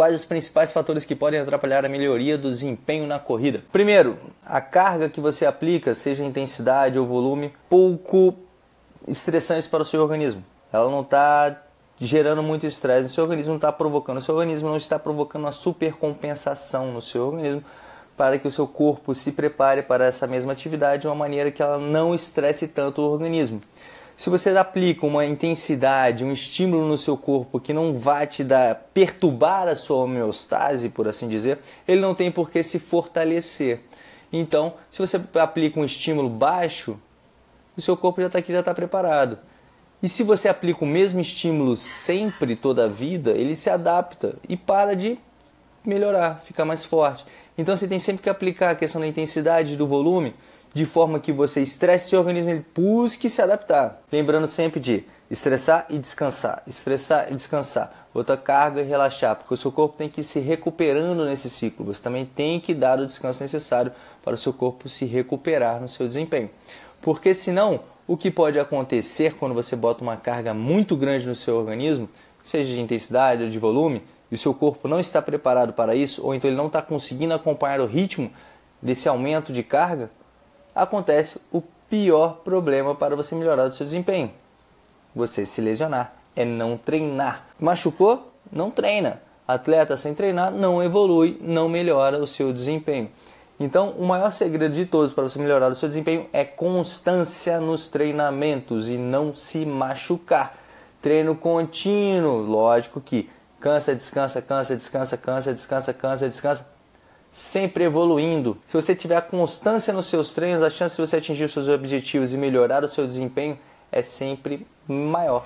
quais os principais fatores que podem atrapalhar a melhoria do desempenho na corrida. Primeiro, a carga que você aplica, seja intensidade ou volume, pouco estressantes para o seu organismo. Ela não está gerando muito estresse no seu organismo, não está provocando, o seu organismo não está provocando uma supercompensação no seu organismo para que o seu corpo se prepare para essa mesma atividade de uma maneira que ela não estresse tanto o organismo. Se você aplica uma intensidade, um estímulo no seu corpo que não vai te dar perturbar a sua homeostase, por assim dizer, ele não tem por que se fortalecer. Então, se você aplica um estímulo baixo, o seu corpo já está aqui, já está preparado. E se você aplica o mesmo estímulo sempre, toda a vida, ele se adapta e para de melhorar, ficar mais forte. Então você tem sempre que aplicar a questão da intensidade, do volume, de forma que você estresse seu organismo, ele busque se adaptar. Lembrando sempre de estressar e descansar, estressar e descansar, outra carga e é relaxar, porque o seu corpo tem que ir se recuperando nesse ciclo. Você também tem que dar o descanso necessário para o seu corpo se recuperar no seu desempenho. Porque senão, o que pode acontecer quando você bota uma carga muito grande no seu organismo, seja de intensidade ou de volume, e o seu corpo não está preparado para isso, ou então ele não está conseguindo acompanhar o ritmo desse aumento de carga, acontece o pior problema para você melhorar o seu desempenho. Você se lesionar, é não treinar. Machucou? Não treina. Atleta sem treinar não evolui, não melhora o seu desempenho. Então, o maior segredo de todos para você melhorar o seu desempenho é constância nos treinamentos e não se machucar. Treino contínuo, lógico que cansa, descansa, cansa, descansa, cansa, descansa, cansa, descansa, sempre evoluindo. Se você tiver constância nos seus treinos, a chance de você atingir os seus objetivos e melhorar o seu desempenho é sempre maior.